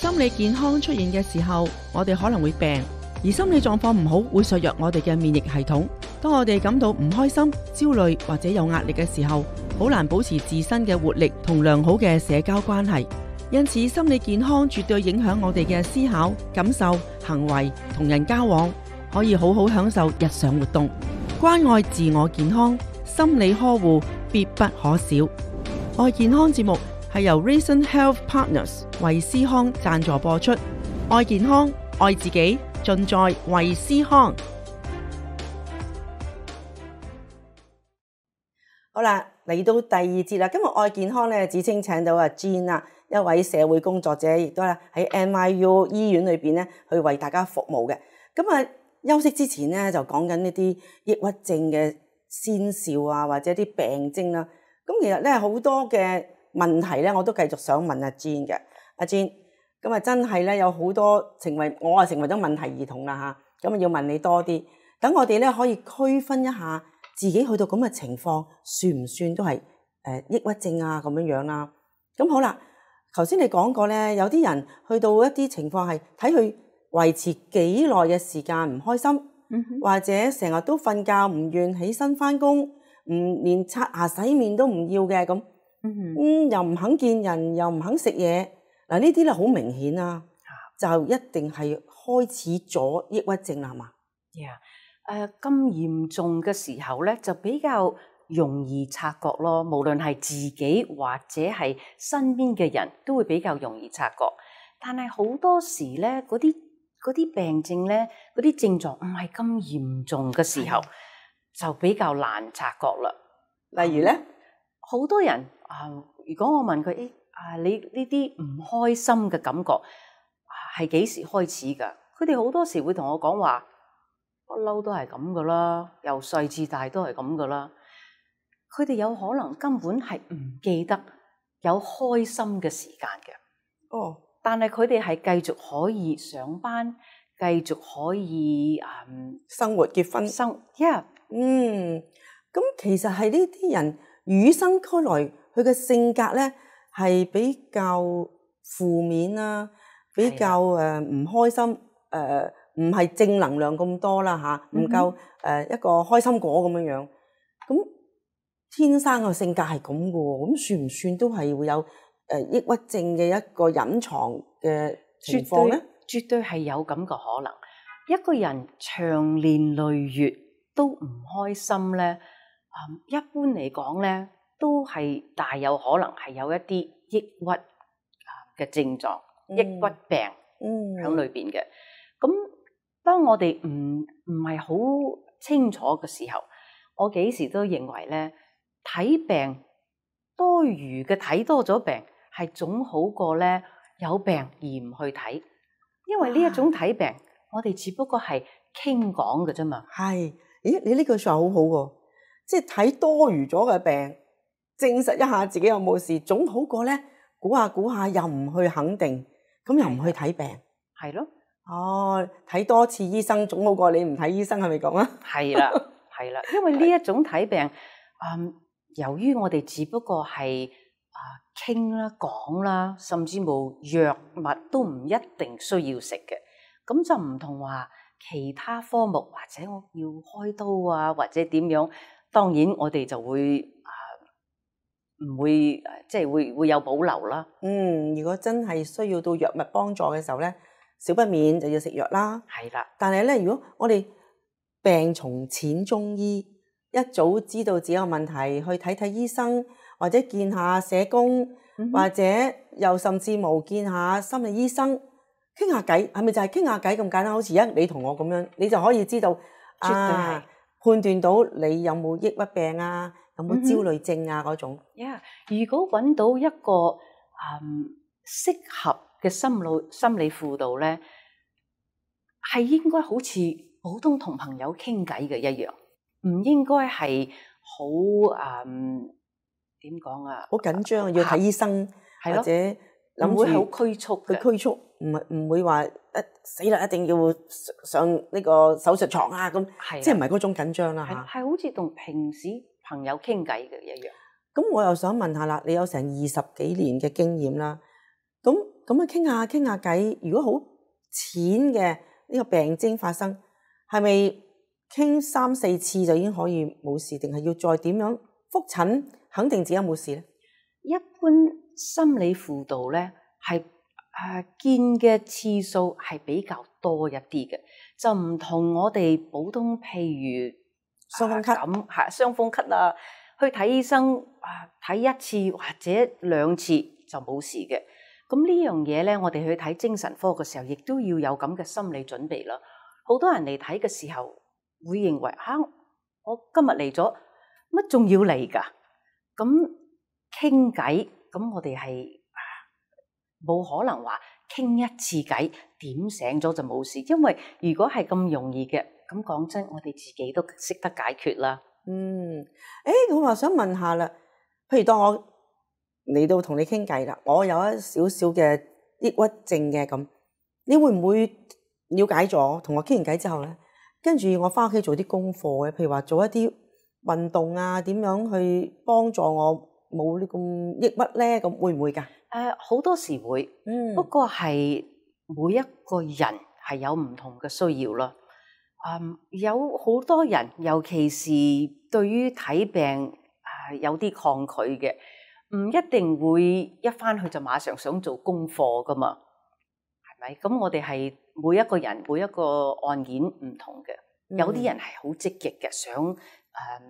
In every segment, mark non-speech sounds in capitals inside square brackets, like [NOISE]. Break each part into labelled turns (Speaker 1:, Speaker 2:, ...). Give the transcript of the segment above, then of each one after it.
Speaker 1: 心理健康出现嘅时候，我哋可能会病；而心理状况唔好会削弱我哋嘅免疫系统。当我哋感到唔开心、焦虑或者有压力嘅时候，好难保持自身嘅活力同良好嘅社交关系。因此，心理健康绝对影响我哋嘅思考、感受、行为同人交往，可以好好享受日常活动。关爱自我健康，心理呵护必不可少。爱健康节目。系由 Reason Health Partners 为思康赞助播出，爱健康，爱自己，尽在为思康。好啦，嚟到第二节啦。今日爱健康咧，子清请到阿 Jean 啦，一位社会工作者，亦都咧喺 NYU 医院里边咧去为大家服务嘅。咁啊，休息之前咧就讲紧呢啲抑郁症嘅先兆啊，或者啲病征啦。咁其实咧好多嘅。問題咧，我都繼續想問阿詹嘅阿詹，咁啊真係咧有好多成為我啊成為咗問題兒童啦吓，咁啊要問你多啲，等我哋咧可以區分一下自己去到咁嘅情況，算唔算都係誒抑鬱症啊咁樣樣啦？咁好啦，頭先你講過咧，有啲人去到一啲情況係睇佢維持幾耐嘅時間唔開心，或者成日都瞓覺唔願起身翻工，唔連刷牙洗面都唔要嘅咁。嗯，又唔肯见人，又唔肯食嘢，嗱呢啲咧好明显啊，就一定系开始咗抑郁症啦，系嘛
Speaker 2: ？yeah，诶咁严重嘅时候咧，就比较容易察觉咯。无论系自己或者系身边嘅人都会比较容易察觉，但系好多时咧嗰啲嗰啲病症咧嗰啲症状唔系咁严重嘅时候，就比较难察觉啦。例如咧，好多人。啊！如果我問佢，咦？啊，你呢啲唔開心嘅感覺係幾時開始噶？佢哋好多時會同我講話，不嬲都係咁噶啦，由細至大都係咁噶啦。佢哋有可能根本係唔記得有開心嘅時間嘅。哦，但係佢哋係繼續可以上班，繼續可以啊生活結婚生。Yeah，嗯，咁其實係呢啲人
Speaker 1: 與生俱來。佢嘅性格咧係比較負面啊，比較誒唔開心，誒唔係正能量咁多啦嚇，唔夠誒一個開心果咁樣樣。咁天生個性格係咁嘅喎，咁算唔算都係會有誒抑鬱症嘅一個隱
Speaker 2: 藏嘅情況咧？絕對係有咁嘅可能。一個人長年累月都唔開心咧，啊，一般嚟講咧。都系大有可能係有一啲抑郁嘅症狀、抑鬱病，喺裏邊嘅。咁當我哋唔唔係好清楚嘅時候，我幾時都認為咧睇病多餘嘅睇多咗病，係總好過咧有病而唔去睇，因為呢一種睇病，我哋只不過係傾講嘅啫嘛。係，咦？你呢句説好好喎，即係睇多餘咗嘅病。
Speaker 1: 证实一下自己有冇事，总好过咧估下估下又唔去肯定，咁又唔去睇病，系咯？哦，睇多次医生总好过你唔
Speaker 2: 睇医生，系咪咁啊？系啦，系啦，因为呢一种睇病，嗯，由于我哋只不过系啊倾啦讲啦，甚至冇药物都唔一定需要食嘅，咁就唔同话其他科目或者我要开刀啊，或者点样，当然我哋就会。唔會，即係會會有保留啦。
Speaker 1: 嗯，如果真係需要到藥物幫助嘅時候咧，少不免就要食藥啦。係啦。但係咧，如果我哋病從淺中醫，一早知道自己有問題，去睇睇醫生，或者見下社工，或者又甚至無見下心理醫生傾下偈，係咪就係傾下偈咁簡單？好似一你同我咁樣，你就可以知道，絕對係判斷到你有冇抑鬱病啊？有冇焦慮
Speaker 2: 症啊？嗰種，a h 如果揾到一個嗯適合嘅心路心理輔導咧，係應該好似普通同朋友傾偈嘅一樣，唔應該係好誒點講啊？好緊張要睇醫生，或者林會好拘束，
Speaker 1: 佢拘束，唔唔會話一死啦，一定要上呢個手術床啊咁，即係唔係嗰種緊張啦？
Speaker 2: 嚇係好似同平時。朋友傾偈嘅一樣，
Speaker 1: 咁我又想問下啦，你有成二十幾年嘅經驗啦，咁咁啊傾下傾下偈，如果好淺嘅呢個病徵發生，係咪傾三四次就已經可以冇事，定係要再點樣復診，
Speaker 2: 肯定自己冇事咧？一般心理輔導咧係誒見嘅次數係比較多一啲嘅，就唔同我哋普通譬如。伤风咳，吓，伤风咳啊！去睇医生啊，睇一次或者两次就冇事嘅。咁呢样嘢咧，我哋去睇精神科嘅时候，亦都要有咁嘅心理准备啦。好多人嚟睇嘅时候，会认为吓，我今日嚟咗，乜仲要嚟噶？咁倾偈，咁我哋系冇可能话倾一次偈点醒咗就冇事，因为如果系咁容易嘅。咁講真，我哋自己都識得解決啦。嗯，诶，我話想問下啦，
Speaker 1: 譬如當我嚟到同你傾偈啦，我有一少少嘅抑鬱症嘅咁，你會唔會了解咗？同我傾完偈之後咧，跟住我翻屋企做啲功課嘅，譬如話做一啲運動啊，點樣去幫
Speaker 2: 助我冇呢咁抑鬱咧？咁會唔會㗎？誒，好多時會，不過係每一個人係有唔同嘅需要咯。嗯，有好多人，尤其是對於睇病係有啲抗拒嘅，唔一定會一翻去就馬上想做功課噶嘛，係咪？咁我哋係每一個人每一個案件唔同嘅，有啲人係好積極嘅，想诶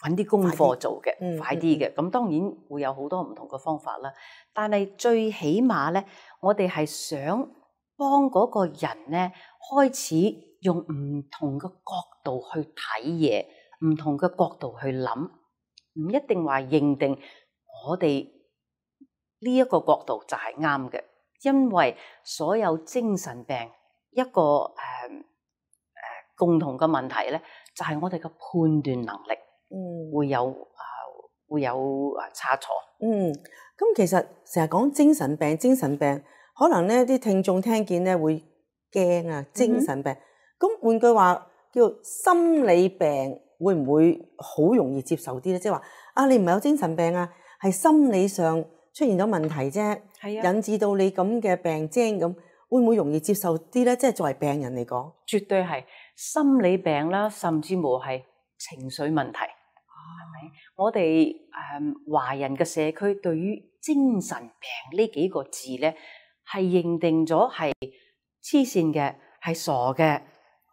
Speaker 2: 揾啲功課做嘅，快啲嘅。咁當然會有好多唔同嘅方法啦。但係最起碼咧，我哋係想幫嗰個人咧開始。用唔同嘅角度去睇嘢，唔同嘅角度去谂，唔一定话认定我哋呢一个角度就系啱嘅，因为所有精神病一个诶诶共同嘅问题咧，就系我哋嘅判断能力，嗯，会有啊会有啊差错，
Speaker 1: 嗯，咁其实成日讲精神病，精神病，可能咧啲听众听见咧会惊啊，精神病。咁換句話，叫心理病會唔會好容易接受啲咧？即係話啊，你唔係有精神病啊，係心理上出現咗問題啫，引致到你咁嘅
Speaker 2: 病徵咁，會唔會容易接受啲咧？即係作為病人嚟講，絕對係心理病啦，甚至乎係情緒問題。咪？我哋誒華人嘅社區對於精神病呢幾個字咧，係認定咗係黐線嘅，係傻嘅。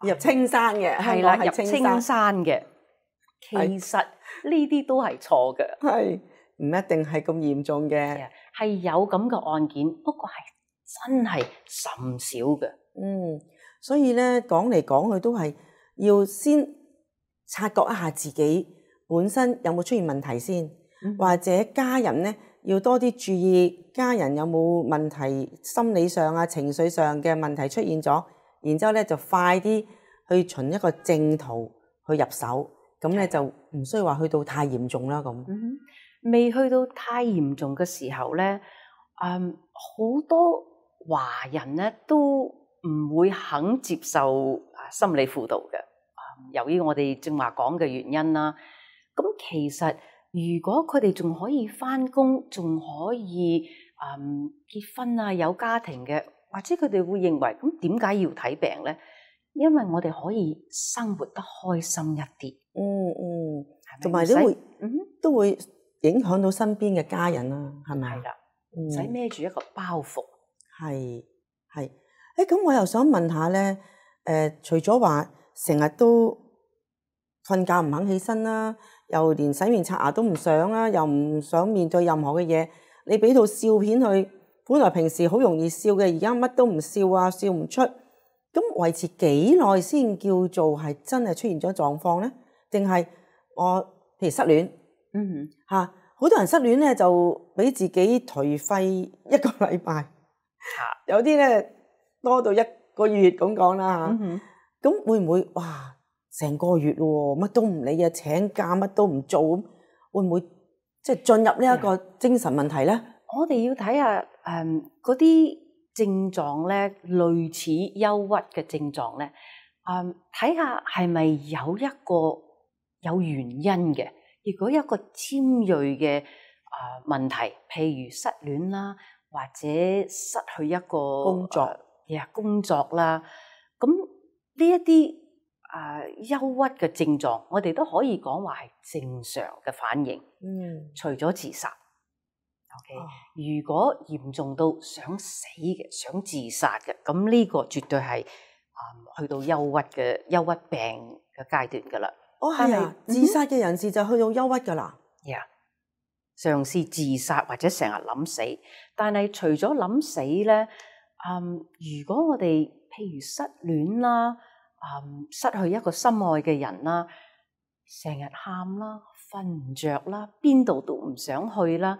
Speaker 2: 入青山
Speaker 1: 嘅系啦，入青山
Speaker 2: 嘅，其实呢啲都系错嘅，系唔一定系咁严重嘅，系有咁嘅案件，不过
Speaker 1: 系真
Speaker 2: 系甚少嘅。
Speaker 1: 嗯，所以咧讲嚟讲去都系要先察觉一下自己本身有冇出现问题先，或者家人咧要多啲注意家人有冇问题，心理上啊情绪上嘅问题出现咗。然之後咧，就快啲去循一個正途去入手，咁咧就唔需要話去到太嚴重啦。咁
Speaker 2: 未去到太嚴重嘅時候咧，嗯，好多華人咧都唔會肯接受啊心理輔導嘅。由於我哋正話講嘅原因啦，咁其實如果佢哋仲可以翻工，仲可以嗯結婚啊，有家庭嘅。或者佢哋會認為咁點解要睇病咧？因為我哋可以生活得開心一啲。嗯嗯，同埋都會
Speaker 1: 嗯都会影響到身邊嘅家人啦，係咪系啦，唔使孭
Speaker 2: 住一個包袱，
Speaker 1: 係系，诶，咁我又想問下咧，誒，除咗話成日都瞓覺唔肯起身啦，又連洗面刷牙都唔想啦，又唔想面對任何嘅嘢，你俾套笑片去？本来平时好容易笑嘅，而家乜都唔笑啊，笑唔出。咁维持几耐先叫做系真系出现咗状况咧？定系我譬如失恋，嗯哼，吓，好多人失恋咧就俾自己颓废一个礼拜，吓，有啲咧多到一个月咁讲啦吓。咁会唔会哇？成个月喎，乜都唔理啊，请假乜都唔做，会唔会
Speaker 2: 即系进入呢一个精神问题咧？我哋要睇下，誒嗰啲症狀咧類似憂鬱嘅症狀咧，誒睇下係咪有一個有原因嘅？如果一個尖鋭嘅啊問題，譬如失戀啦，或者失去一個工作，呀工作啦，咁呢一啲啊憂鬱嘅症狀，我哋都可以講話係正常嘅反應。嗯，除咗自殺。如果严重到想死嘅、想自杀嘅，咁呢个绝对系啊，去到忧郁嘅忧郁 [LAUGHS] 病嘅阶段噶啦。哦系啊，自杀嘅人士就去到忧郁噶啦。yeah，尝试自杀或者成日谂死，但系除咗谂死咧，嗯，如果我哋譬如失恋啦，嗯，失去一个心爱嘅人啦，成日喊啦，瞓唔着啦，边度都唔想去啦。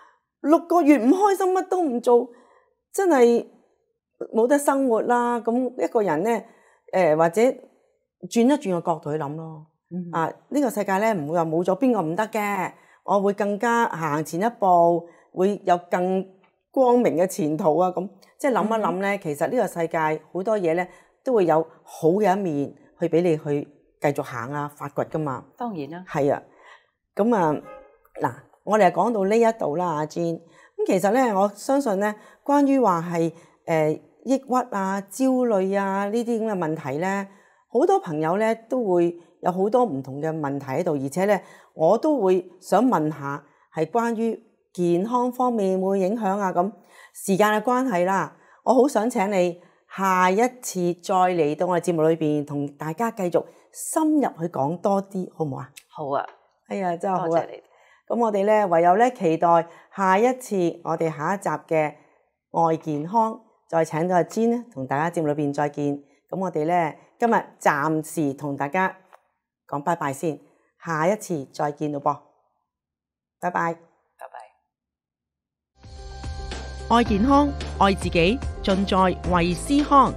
Speaker 1: 六个月唔开心乜都唔做，真系冇得生活啦！咁一个人咧，诶或者转一转个角度谂咯，啊呢个世界咧唔会话冇咗边个唔得嘅，我会更加行前一步，会有更光明嘅前途啊！咁即系谂一谂咧，其实呢个世界好多嘢咧，都会有好嘅一面去俾你去继续行啊，发掘噶嘛。
Speaker 2: 当然啦，系
Speaker 1: 啊，咁啊嗱。我哋系講到呢一度啦，阿 j 咁其實咧，我相信咧，關於話係誒抑鬱啊、焦慮啊呢啲咁嘅問題咧，好多朋友咧都會有好多唔同嘅問題喺度，而且咧我都會想問下係關於健康方面會唔會影響啊？咁時間嘅關係啦，我好想請你下一次再嚟到我哋節目裏邊同大家繼續深入去講多啲，好唔好啊？好啊！哎呀，真係好。謝咁我哋咧，唯有咧期待下一次我哋下一集嘅爱健康，再请到阿 j 咧同大家节目里边再见。咁我哋咧今日暂时同大家讲拜拜先，下一次再见咯噃，拜拜，拜拜。爱健康，爱自己，尽在维思康。